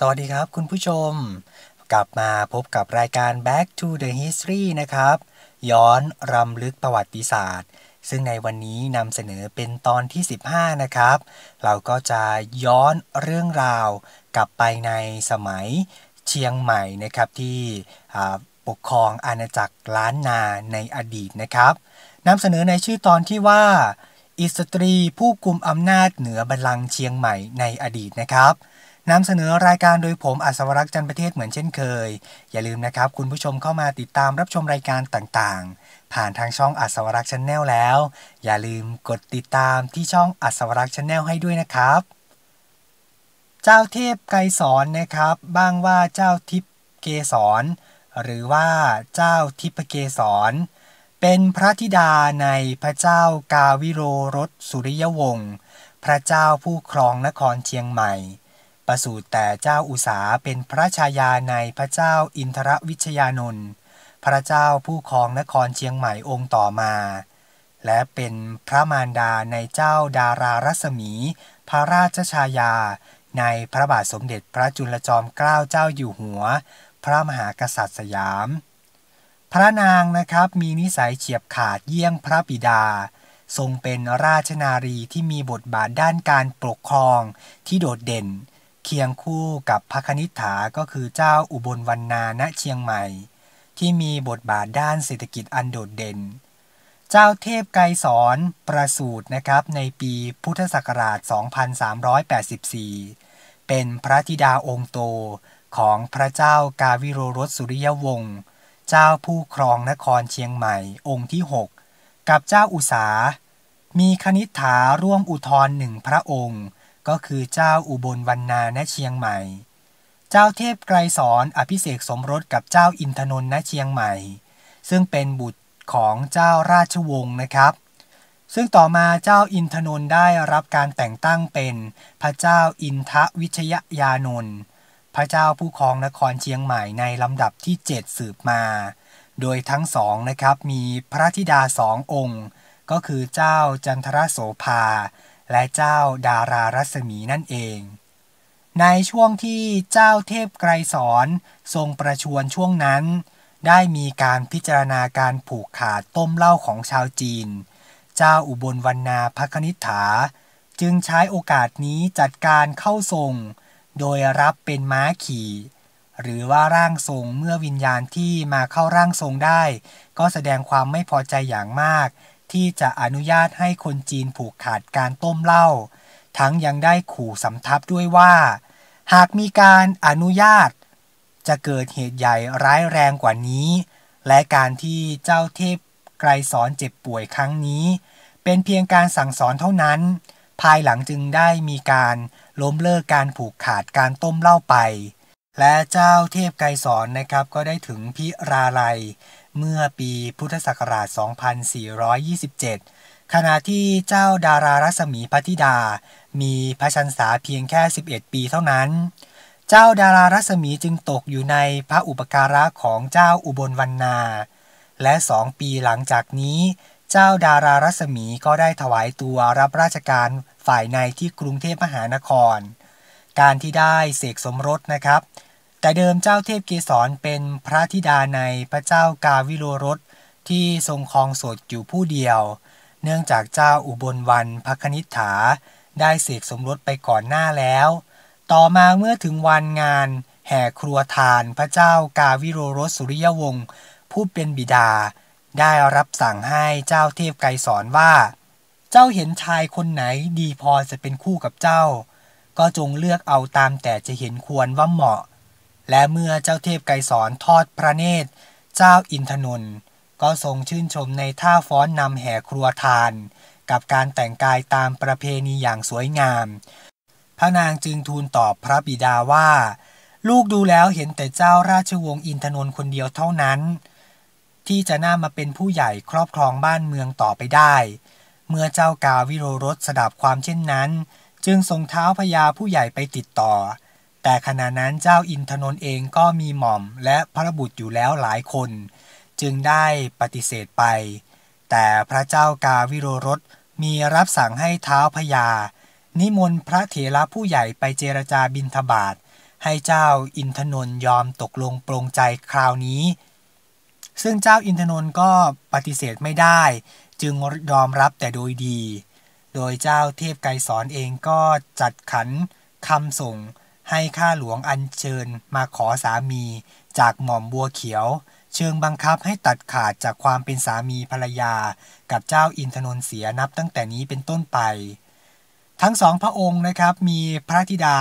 สวัสดีครับคุณผู้ชมกลับมาพบกับรายการ Back to the History นะครับ ย้อนรำลึกประวัติศาสตร์ ซึ่งในวันนี้นำเสนอเป็นตอนที่ 15 นะครับ เราก็จะย้อนเรื่องราวกลับไปในสมัยเชียงใหม่นะครับที่ปกครองอาณาจักรล้านนาในอดีตนะครับนำเสนอในชื่อตอนที่ว่า อิสตรีผู้กุมอำนาจเหนือบัลลังก์เชียงใหม่ในอดีตนะครับนำเสนอรายการโดยผมอัศวรักษ์จันประเทศเหมือนเช่นเคย อย่าลืมนะครับคุณผู้ชมเข้ามาติดตามรับชมรายการต่างๆ ผ่านทางช่องอัศวรักษ์ชนแนลแล้ว อย่าลืมกดติดตามที่ช่องอัศวรักษ์ชนแนลให้ด้วยนะครับ เจ้าเทพไกสอนนะครับ บ้างว่าเจ้าทิพเกสรหรือว่าเจ้าทิพเกสรเป็นพระธิดาในพระเจ้ากาวิโรรสสุริยวงศ์พระเจ้าผู้ครองนครเชียงใหม่ประสูติแต่เจ้าอุษาเป็นพระชายาในพระเจ้าอินทรวิชยานนท์พระเจ้าผู้ครองนครเชียงใหม่องค์ต่อมา และเป็นพระมารดาในเจ้าดารารัศมี พระราชชายา ในพระบาทสมเด็จพระจุลจอมเกล้าเจ้าอยู่หัว พระมหากษัตริย์สยาม พระนางนะครับมีนิสัยเฉียบขาดเยี่ยงพระบิดา ทรงเป็นราชนารีที่มีบทบาทด้านการปกครองที่โดดเด่นเคียงคู่กับพระคณิษฐาก็คือเจ้าอุบลวรรณาณเชียงใหม่ ที่มีบทบาทด้านเศรษฐกิจอันโดดเด่น เจ้าเทพไกรสอนประสูตรนะครับในปีพุทธศักราช 2384 เป็นพระธิดาองค์โตของพระเจ้ากาวิโรรสสุริยวงศ์เจ้าผู้ครองนครเชียงใหม่องค์ที่ 6 กับเจ้าอุสา มีคณิษฐาร่วมอุทธรหนึ่งพระองค์ก็คือเจ้าอุบลวรรณาณเชียงใหม่ เจ้าเทพไกรสอนอภิเษกสมรสกับเจ้าอินทนนท์ณเชียงใหม่ ซึ่งเป็นบุตรของเจ้าราชวงศ์นะครับ ซึ่งต่อมาเจ้าอินทนนท์ได้รับการแต่งตั้งเป็นพระเจ้าอินทวิชยยานนท์พระเจ้าผู้ครองนครเชียงใหม่ในลำดับที่7สืบมา โดยทั้งสองนะครับมีพระธิดาสององค์ ก็คือเจ้าจันทรโสภาและเจ้าดารารัศมีนั่นเอง ในช่วงที่เจ้าเทพไกรสอนทรงประชวรช่วงนั้น ได้มีการพิจารณาการผูกขาดต้มเหล้าของชาวจีน เจ้าอุบลวรรณาพคณิษฐา จึงใช้โอกาสนี้จัดการเข้าทรง โดยรับเป็นม้าขี่ หรือว่าร่างทรงเมื่อวิญญาณที่มาเข้าร่างทรงได้ ก็แสดงความไม่พอใจอย่างมากที่จะอนุญาตให้คนจีนผูกขาดการต้มเหล้า ทั้งยังได้ขู่สำทับด้วยว่า หากมีการอนุญาต จะเกิดเหตุใหญ่ร้ายแรงกว่านี้ และการที่เจ้าเทพไกรสอนเจ็บป่วยครั้งนี้ เป็นเพียงการสั่งสอนเท่านั้น ภายหลังจึงได้มีการล้มเลิกการผูกขาดการต้มเหล้าไป และเจ้าเทพไกรสอนนะครับ ก็ได้ถึงพิราลัยเมื่อปีพุทธศักราช 2427 ขณะที่เจ้าดารารัศมีพัทิดา มีพระชันษาเพียงแค่ 11 ปีเท่านั้น เจ้าดารารัศมีจึงตกอยู่ในพระอุปการะของเจ้าอุบลวรรณาและสองปีหลังจากนี้ เจ้าดารารัศมีก็ได้ถวายตัวรับราชการฝ่ายในที่กรุงเทพมหานคร การที่ได้เสกสมรสนะครับแต่เดิมเจ้าเทพเกสรเป็นพระธิดาในพระเจ้ากาวิโรรส ที่ทรงครองสดอยู่ผู้เดียว เนื่องจากเจ้าอุบลวันพระคณิษฐาได้เสกสมรสไปก่อนหน้าแล้ว ต่อมาเมื่อถึงวันงาน แห่ครัวทานพระเจ้ากาวิโรรสสุริยวงศ์ผู้เป็นบิดา ได้รับสั่งให้เจ้าเทพไกรสอนว่า เจ้าเห็นชายคนไหนดีพอจะเป็นคู่กับเจ้า ก็จงเลือกเอาตามแต่จะเห็นควรว่าเหมาะและเมื่อเจ้าเทพไกสอนทอดพระเนตร เจ้าอินทนนท์ก็ทรงชื่นชมในท่าฟ้อนนำแห่ครัวทาน กับการแต่งกายตามประเพณีอย่างสวยงามพระนางจึงทูลตอบพระบิดาว่า ลูกดูแล้วเห็นแต่เจ้าราชวงศ์อินทนนท์คนเดียวเท่านั้น ที่จะน่ามาเป็นผู้ใหญ่ครอบครองบ้านเมืองต่อไปได้ เมื่อเจ้ากาวิโรรสสดับความเช่นนั้น จึงทรงเท้าพญาผู้ใหญ่ไปติดต่อแต่ขณะนั้นเจ้าอินทนนท์เองก็มีหม่อมและพระบุตรอยู่แล้วหลายคน จึงได้ปฏิเสธไป แต่พระเจ้ากาวิโรรสมีรับสั่งให้เท้าพญานิมนต์พระเถระผู้ใหญ่ไปเจรจาบินทบาทให้เจ้าอินทนนท์ยอมตกลงปรงใจคราวนี้ ซึ่งเจ้าอินทนนท์ก็ปฏิเสธไม่ได้ จึงยอมรับแต่โดยดี โดยเจ้าเทพไกรสอนเองก็จัดขันคำส่งให้ข้าหลวงอันเชิญมาขอสามีจากหม่อมบัวเขียว เชิงบังคับให้ตัดขาดจากความเป็นสามีภรรยากับเจ้าอินทนนท์เสียนับ ตั้งแต่นี้เป็นต้นไป ทั้งสองพระองค์นะครับมีพระธิดา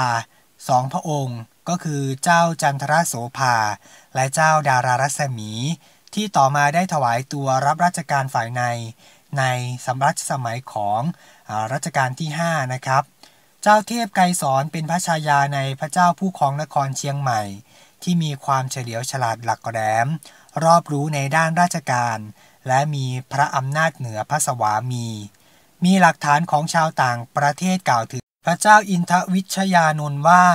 สองพระองค์ก็คือเจ้าจันทราโสภา และเจ้าดารารัศมี ที่ต่อมาได้ถวายตัวรับราชการฝ่ายใน ในสำรัชสมัยของรัชกาลที่5นะครับเจ้าเทพไกรสอนเป็นพระชายาในพระเจ้าผู้ครองนครเชียงใหม่ ที่มีความเฉลียวฉลาดหลักกแหลมรอบรู้ในด้านราชการ และมีพระอำนาจเหนือพระสวามี มีหลักฐานของชาวต่างประเทศกล่าวถึงพระเจ้าอินทวิชยานนท์ว่า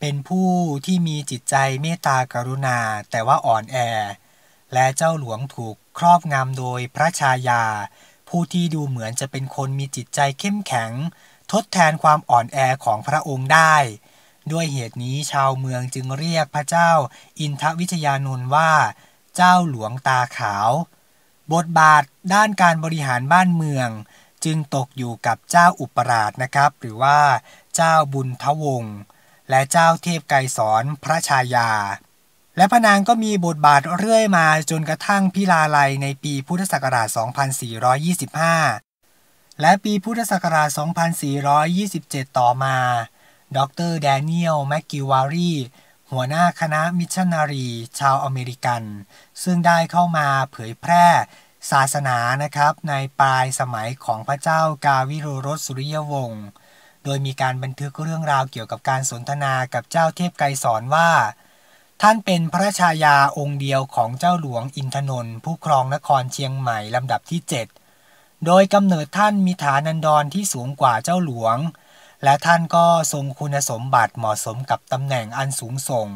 เป็นผู้ที่มีจิตใจเมตตากรุณาแต่ว่าอ่อนแอ และเจ้าหลวงถูกครอบงำโดยพระชายา ผู้ที่ดูเหมือนจะเป็นคนมีจิตใจเข้มแข็งทดแทนความอ่อนแอของพระองค์ได้ ด้วยเหตุนี้ชาวเมืองจึงเรียกพระเจ้าอินทวิชยานนท์ว่า เจ้าหลวงตาขาว บทบาทด้านการบริหารบ้านเมืองจึงตกอยู่กับเจ้าอุปราชนะครับ หรือว่าเจ้าบุญทวงและเจ้าเทพไกรสอนพระชายา และพนางก็มีบทบาทเรื่อยมาจนกระทั่งพิลาไลในปีพุทธศักราช 2425และปีพุทธศักราช2427 ต่อมา ดรแดเนียล แมกกิวารีหัวหน้าคณะมิชชันนารี ชาวอเมริกัน ซึ่งได้เข้ามาเผยแพร่ ศาสนานะครับในปลายสมัยของพระเจ้ากาวิโรรสสุริยวงศ์ โดยมีการบันทึกเรื่องราวเกี่ยวกับการสนทนากับเจ้าเทพไกรสอนว่า ท่านเป็นพระชายาองค์เดียวของเจ้าหลวงอินทนนท์ผู้ครองนครเชียงใหม่ลำดับที่ 7โดยกำเนิดท่านมีฐานันดรที่สูงกว่าเจ้าหลวง และท่านก็ทรงคุณสมบัติเหมาะสมกับตำแหน่งอันสูงส่ง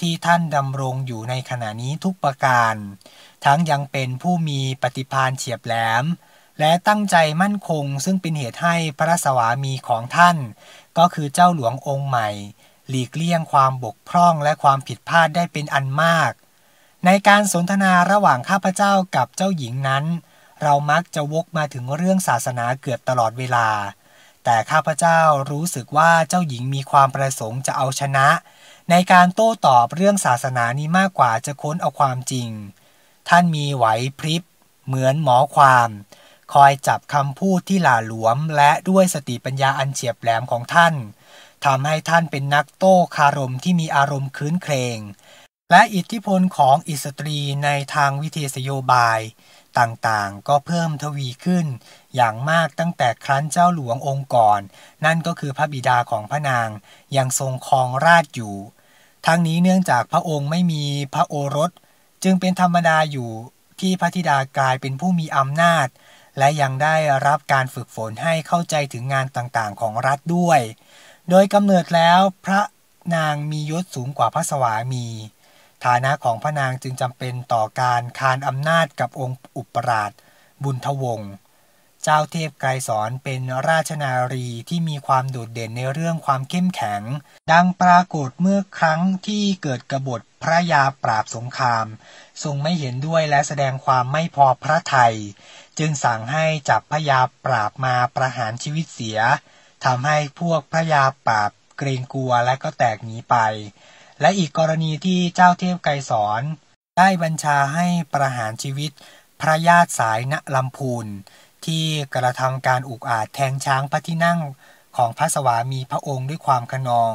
ที่ท่านดำรงอยู่ในขณะนี้ทุกประการ ทั้งยังเป็นผู้มีปฏิพานเฉียบแหลม และตั้งใจมั่นคงซึ่งเป็นเหตุให้พระสวามีของท่าน ก็คือเจ้าหลวงองค์ใหม่ หลีกเลี่ยงความบกพร่องและความผิดพลาดได้เป็นอันมาก ในการสนทนาระหว่างข้าพเจ้ากับเจ้าหญิงนั้นเรามักจะวกมาถึงเรื่องศาสนาเกือบตลอดเวลา แต่ข้าพเจ้ารู้สึกว่าเจ้าหญิงมีความประสงค์จะเอาชนะ ในการโต้ตอบเรื่องศาสนานี้มากกว่าจะค้นเอาความจริง ท่านมีไหวพริบเหมือนหมอความ คอยจับคำพูดที่หลาหลวมและด้วยสติปัญญาอันเฉียบแหลมของท่านทำให้ท่านเป็นนักโต้คารมที่มีอารมณ์คืนเครงและอิทธิพลของอิสตรีในทางวิทยาโยบายต่างๆ ก็เพิ่มทวีขึ้นอย่างมากตั้งแต่ครั้นเจ้าหลวงองค์ก่อน นั่นก็คือพระบิดาของพระนางยังทรงครองราชอยู่ ทั้งนี้เนื่องจากพระองค์ไม่มีพระโอรส จึงเป็นธรรมดาอยู่ที่พระธิดากลายเป็นผู้มีอำนาจ และยังได้รับการฝึกฝนให้เข้าใจถึงงานต่างๆ ของรัฐด้วย โดยกำเนิดแล้วพระนางมียศสูงกว่าพระสวามีฐานะของพระนางจึงจำเป็นต่อการคานอำนาจกับองค์อุปราชบุญทวงศ์เจ้าเทพไกรสอนเป็นราชนารีที่มีความโดดเด่นในเรื่องความเข้มแข็ง ดังปรากฏเมื่อครั้งที่เกิดกบฏพระยาปราบสงคราม ทรงไม่เห็นด้วยและแสดงความไม่พอพระทัยจึงสั่งให้จับพระยาปราบมาประหารชีวิตเสียทำให้พวกพระยาปราบเกรงกลัวและก็แตกหนีไปและอีกกรณีที่เจ้าเทพไกรสอนได้บัญชาให้ประหารชีวิต พระญาติสายณลำพูนที่กระทำการอุกอาจแทงช้างพระที่นั่งของพระสวามีพระองค์ด้วยความขนอง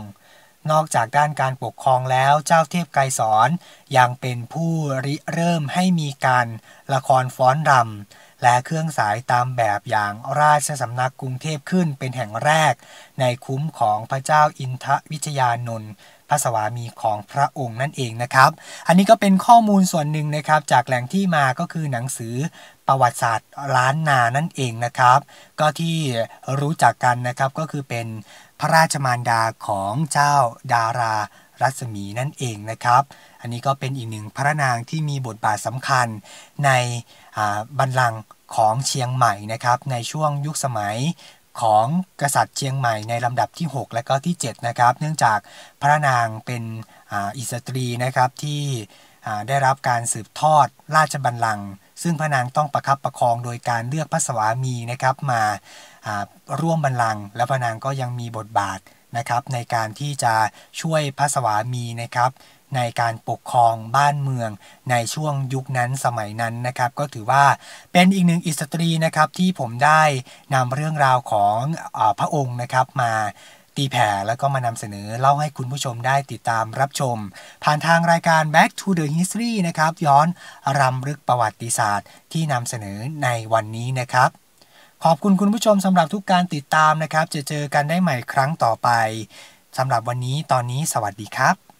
นอกจากด้านการปกครองแล้วเจ้าเทพไกรสอนยังเป็นผู้ริเริ่มให้มีการละครฟ้อนรำและเครื่องสายตามแบบอย่างราชสำนักกรุงเทพขึ้นเป็นแห่งแรก ในคุ้มของพระเจ้าอินทวิชยานนท์ระสวามีของพระองค์นั่นเองนะครับ อันนี้ก็เป็นข้อมูลส่วนหนึ่งนะครับจากแหล่งที่มาก็คือหนังสือประวัติศาสตร์ล้านนานั่นเองนะครับ ก็ที่รู้จักกันนะครับก็คือเป็นพระราชมารดาของเจ้าดารารัศมีนั่นเองนะครับ อันนี้ก็เป็นอีกหนึ่งพระนางที่มีบทบาทสำคัญในบัรลังของเชียงใหม่นะครับในช่วงยุคสมัยของกษัตริย์เชียงใหม่ในลำดับที่ 6 และก็ที่7นะครับเนื่องจากพระนางเป็นอิสตรีนะครับที่ได้รับการสืบทอดราชบัลลังก์ซึ่งพระนางต้องประคับประคองโดยการเลือกพระสวามีนะครับมาร่วมบัลลังก์และพระนางก็ยังมีบทบาทนะครับในการที่จะช่วยพระสวามีนะครับในการปกครองบ้านเมืองในช่วงยุคนั้นสมัยนั้นนะครับ ก็ถือว่าเป็นอีกหนึ่งอิสตรีนะครับที่ผมได้นำเรื่องราวของอพระองค์นะครับมาตีแผ่แล้วก็มานำเสนอเล่าให้คุณผู้ชมได้ติดตามรับชมผ่านทางรายการ Back to the History นะครับ ย้อนรำลึกประวัติศาสตร์ที่นำเสนอในวันนี้นะครับ ขอบคุณคุณผู้ชมสำหรับทุกการติดตามนะครับ จะเจอกันได้ใหม่ครั้งต่อไปสำหรับวันนี้ตอนนี้สวัสดีครับ